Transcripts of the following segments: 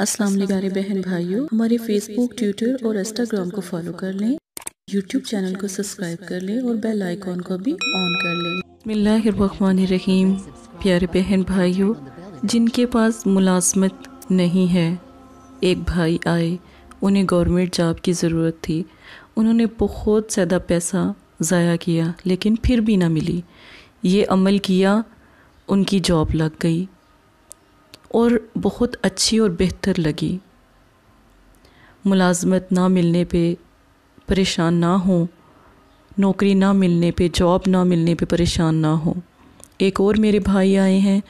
असलम प्यारे बहन भाइयों हमारे फेसबुक ट्विटर और इंस्टाग्राम को फॉलो कर लें यूट्यूब चैनल को सब्सक्राइब कर लें और बेल आइकॉन को भी ऑन कर लें रहीम प्यारे बहन भाइयों जिनके पास मुलाजमत नहीं है एक भाई आए उन्हें गवर्नमेंट जॉब की ज़रूरत थी उन्होंने बहुत ज़्यादा पैसा ज़ाया किया लेकिन फिर भी ना मिली ये अमल किया उनकी जॉब लग गई और बहुत अच्छी और बेहतर लगी मुलाजमत ना मिलने पे परेशान ना हो नौकरी ना मिलने पे जॉब ना मिलने पे परेशान ना हो एक और मेरे भाई आए हैं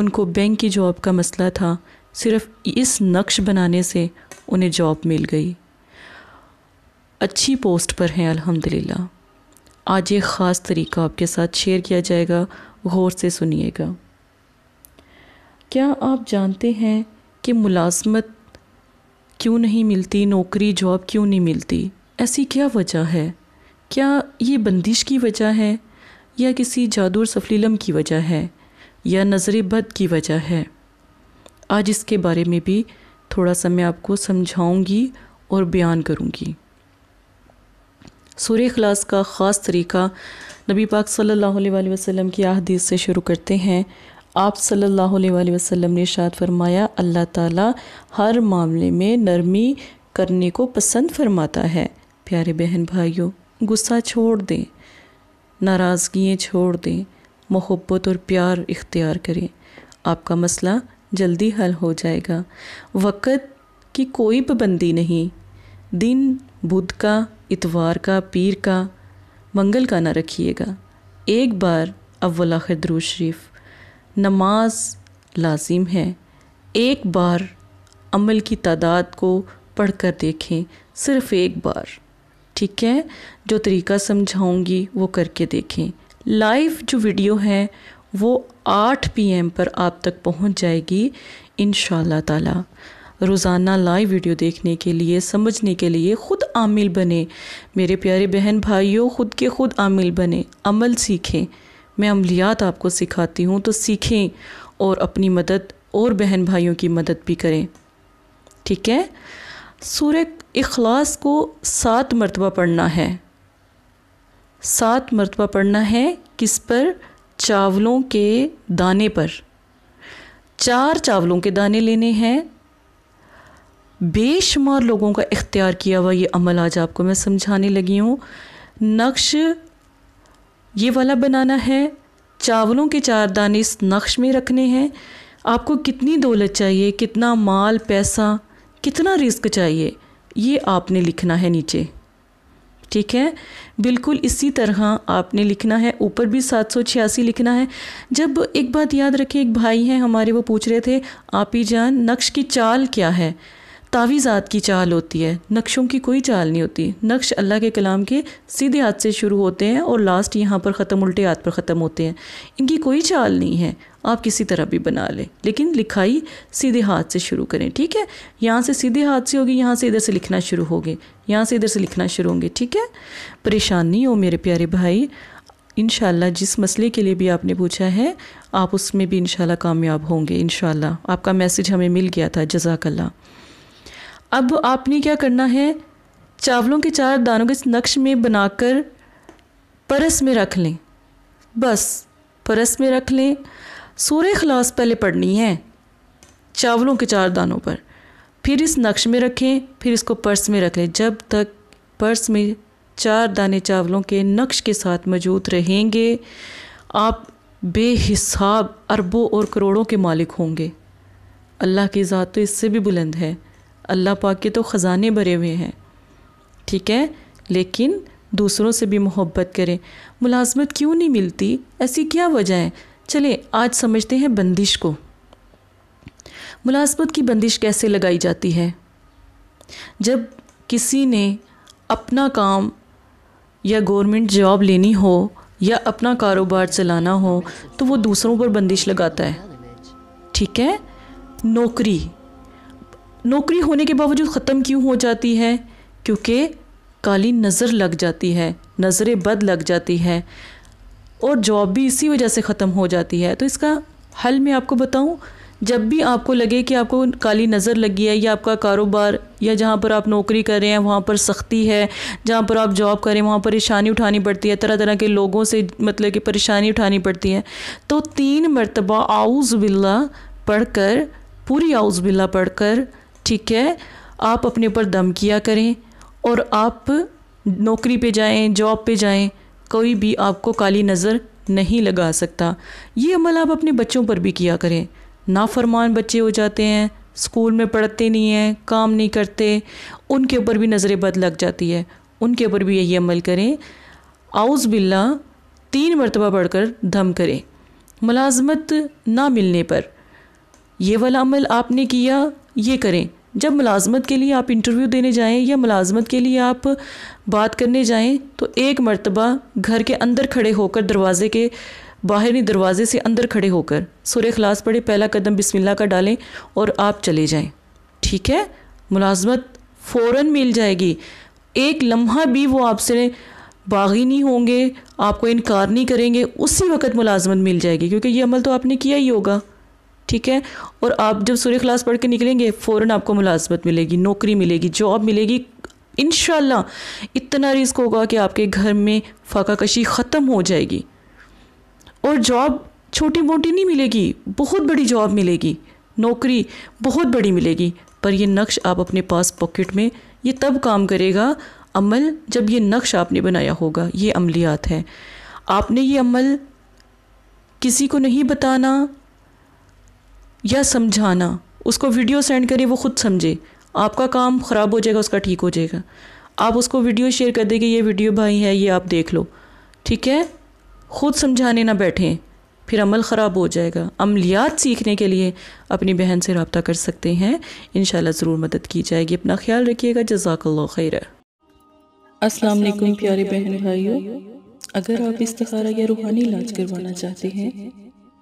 उनको बैंक की जॉब का मसला था सिर्फ इस नक्श बनाने से उन्हें जॉब मिल गई अच्छी पोस्ट पर हैं अल्हम्दुलिल्लाह। आज एक ख़ास तरीका आपके साथ शेयर किया जाएगा गौर से सुनिएगा क्या आप जानते हैं कि मुलाजमत क्यों नहीं मिलती नौकरी जॉब क्यों नहीं मिलती ऐसी क्या वजह है क्या ये बंदिश की वजह है या किसी जादू और सफलीलम की वजह है या नज़र बद की वजह है आज इसके बारे में भी थोड़ा सा मैं आपको समझाऊंगी और बयान करूंगी सूर्य खलास का ख़ास तरीका नबी पाक सल्लल्लाहु अलैहि वसल्लम की अहदीस से शुरू करते हैं आप सल्लल्लाहु अलैहि वसल्लम ने शाद फरमाया अल्लाह ताला हर मामले में नरमी करने को पसंद फरमाता है प्यारे बहन भाइयों गुस्सा छोड़ दें नाराज़गियाँ छोड़ दें मोहब्बत और प्यार इख्तियार करें आपका मसला जल्दी हल हो जाएगा वक़्त की कोई पाबंदी नहीं दिन बुध का इतवार का पीर का मंगल का ना रखिएगा एक बार अव्वल आखिर दरूज शरीफ नमाज लाजिम है एक बार अमल की तादाद को पढ़ कर देखें सिर्फ एक बार ठीक है जो तरीका समझाऊंगी वो करके देखें लाइव जो वीडियो है वो 8 पीएम पर आप तक पहुंच जाएगी इन ताला रोज़ाना लाइव वीडियो देखने के लिए समझने के लिए ख़ुद आमिल बने मेरे प्यारे बहन भाइयों ख़ुद के ख़ुद आमिल बने अमल सीखें मैं अमलियात आपको सिखाती हूँ तो सीखें और अपनी मदद और बहन भाइयों की मदद भी करें ठीक है सूर्य इखलास को सात मरतबा पढ़ना है सात मरतबा पढ़ना है किस पर चावलों के दाने पर चार चावलों के दाने लेने हैं बेशुमार लोगों का इख्तियार किया हुआ ये अमल आज आपको मैं समझाने लगी हूँ नक्श ये वाला बनाना है चावलों के चार दाने इस नक्श में रखने हैं आपको कितनी दौलत चाहिए कितना माल पैसा कितना रिस्क चाहिए ये आपने लिखना है नीचे ठीक है बिल्कुल इसी तरह आपने लिखना है ऊपर भी सात सौ छियासी लिखना है जब एक बात याद रखें एक भाई हैं हमारे वो पूछ रहे थे आप ही जान नक्श की चाल क्या है तावीज़ात की चाल होती है नक्शों की कोई चाल नहीं होती नक्श अल्लाह के कलाम के सीधे हाथ से शुरू होते हैं और लास्ट यहाँ पर ख़त्म उल्टे हाथ पर ख़त्म होते हैं इनकी कोई चाल नहीं है आप किसी तरह भी बना लें लेकिन लिखाई सीधे हाथ से शुरू करें ठीक है यहाँ से सीधे हाथ से होगी यहाँ से इधर से लिखना शुरू होगे यहाँ से इधर से लिखना शुरू होंगे ठीक है परेशान नहीं हो मेरे प्यारे भाई इन जिस मसले के लिए भी आपने पूछा है आप उसमें भी इन कामयाब होंगे इन आपका मैसेज हमें मिल गया था जजाकल्ला अब आपने क्या करना है चावलों के चार दानों के इस नक्श में बनाकर परस में रख लें बस परस में रख लें सूर्य खलास पहले पढ़नी है चावलों के चार दानों पर फिर इस नक्श में रखें फिर इसको पर्स में रख लें जब तक पर्स में चार दाने चावलों के नक्श के साथ मौजूद रहेंगे आप बेहिसाब अरबों और करोड़ों के मालिक होंगे अल्लाह की ज़ात तो इससे भी बुलंद है अल्लाह पाक के तो ख़ज़ाने भरे हुए हैं ठीक है लेकिन दूसरों से भी मोहब्बत करें मुलाजमत क्यों नहीं मिलती ऐसी क्या वजह है चले आज समझते हैं बंदिश को मुलाजमत की बंदिश कैसे लगाई जाती है जब किसी ने अपना काम या गवर्नमेंट जॉब लेनी हो या अपना कारोबार चलाना हो तो वो दूसरों पर बंदिश लगाता है ठीक है नौकरी नौकरी होने के बावजूद ख़त्म क्यों हो जाती है क्योंकि काली नज़र लग जाती है नज़र बद लग जाती है और जॉब भी इसी वजह से ख़त्म हो जाती है तो इसका हल मैं आपको बताऊं जब भी आपको लगे कि आपको काली नज़र लगी है या आपका कारोबार या जहाँ पर आप नौकरी कर रहे हैं वहाँ पर सख्ती है जहाँ पर आप जॉब करें वहाँ परेशानी उठानी पड़ती है तरह तरह के लोगों से मतलब कि परेशानी उठानी पड़ती है तो तीन मरतबा आउज़ बिल्ला पढ़ कर पूरी आउज़ बिल्ला पढ़ कर ठीक है आप अपने ऊपर दम किया करें और आप नौकरी पे जाएं जॉब पे जाएं कोई भी आपको काली नज़र नहीं लगा सकता ये अमल आप अपने बच्चों पर भी किया करें नाफरमान बच्चे हो जाते हैं स्कूल में पढ़ते नहीं हैं काम नहीं करते उनके ऊपर भी नज़र बद लग जाती है उनके ऊपर भी यही अमल करें आउस बिल्ला तीन मरतबा पढ़कर दम करें मुलाजमत ना मिलने पर यह वाला अमल आपने किया ये करें जब मुलाजमत के लिए आप इंटरव्यू देने जाएँ या मुलाजमत के लिए आप बात करने जाएँ तो एक मरतबा घर के अंदर खड़े होकर दरवाज़े के बाहर नहीं दरवाज़े से अंदर खड़े होकर सूर्य खलास पढ़े पहला कदम बिस्मिल्लाह का डालें और आप चले जाएं ठीक है मुलाजमत फ़ौर मिल जाएगी एक लम्हा भी वो आपसे बागी नहीं होंगे आपको इनकार नहीं करेंगे उसी वक्त मुलाजमत मिल जाएगी क्योंकि ये अमल तो आपने किया ही होगा ठीक है और आप जब सूर्य क्लास पढ़ के निकलेंगे फ़ौर आपको मुलाजमत मिलेगी नौकरी मिलेगी जॉब मिलेगी इन इतना रिस्क होगा कि आपके घर में फाका कशी ख़त्म हो जाएगी और जॉब छोटी मोटी नहीं मिलेगी बहुत बड़ी जॉब मिलेगी नौकरी बहुत बड़ी मिलेगी पर यह नक्श आप अपने पास पॉकेट में ये तब काम करेगा अमल जब ये नक्श आपने बनाया होगा ये अमलियात है आपने ये अमल किसी को नहीं बताना या समझाना उसको वीडियो सेंड करिए वो खुद समझे आपका काम ख़राब हो जाएगा उसका ठीक हो जाएगा आप उसको वीडियो शेयर कर दें कि ये वीडियो भाई है ये आप देख लो ठीक है खुद समझाने ना बैठें फिर अमल ख़राब हो जाएगा अमलियात सीखने के लिए अपनी बहन से रबता कर सकते हैं इन ज़रूर मदद की जाएगी अपना ख्याल रखिएगा जजाकल्ल खैर वालेकुम प्यारे बहन भाइयों अगर आप इस या रूहानी इलाज करवाना चाहते हैं